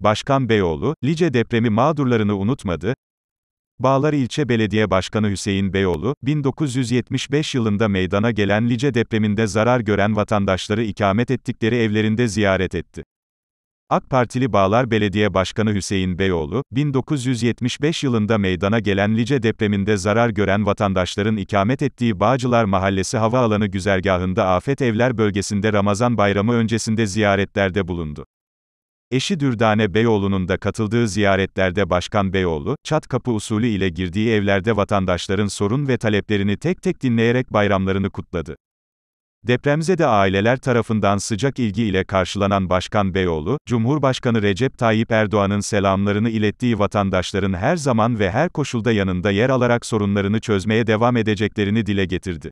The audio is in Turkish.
Başkan Beyoğlu, Lice depremi mağdurlarını unutmadı. Bağlar İlçe Belediye Başkanı Hüseyin Beyoğlu, 1975 yılında meydana gelen Lice depreminde zarar gören vatandaşları ikamet ettikleri evlerinde ziyaret etti. AK Partili Bağlar Belediye Başkanı Hüseyin Beyoğlu, 1975 yılında meydana gelen Lice depreminde zarar gören vatandaşların ikamet ettiği Bağcılar Mahallesi Havaalanı güzergahında Afet Evler bölgesinde Ramazan Bayramı öncesinde ziyaretlerde bulundu. Eşi Dürdane Beyoğlu'nun da katıldığı ziyaretlerde Başkan Beyoğlu, çat kapı usulü ile girdiği evlerde vatandaşların sorun ve taleplerini tek tek dinleyerek bayramlarını kutladı. Depremzede aileler tarafından sıcak ilgi ile karşılanan Başkan Beyoğlu, Cumhurbaşkanı Recep Tayyip Erdoğan'ın selamlarını ilettiği vatandaşların her zaman ve her koşulda yanında yer alarak sorunlarını çözmeye devam edeceklerini dile getirdi.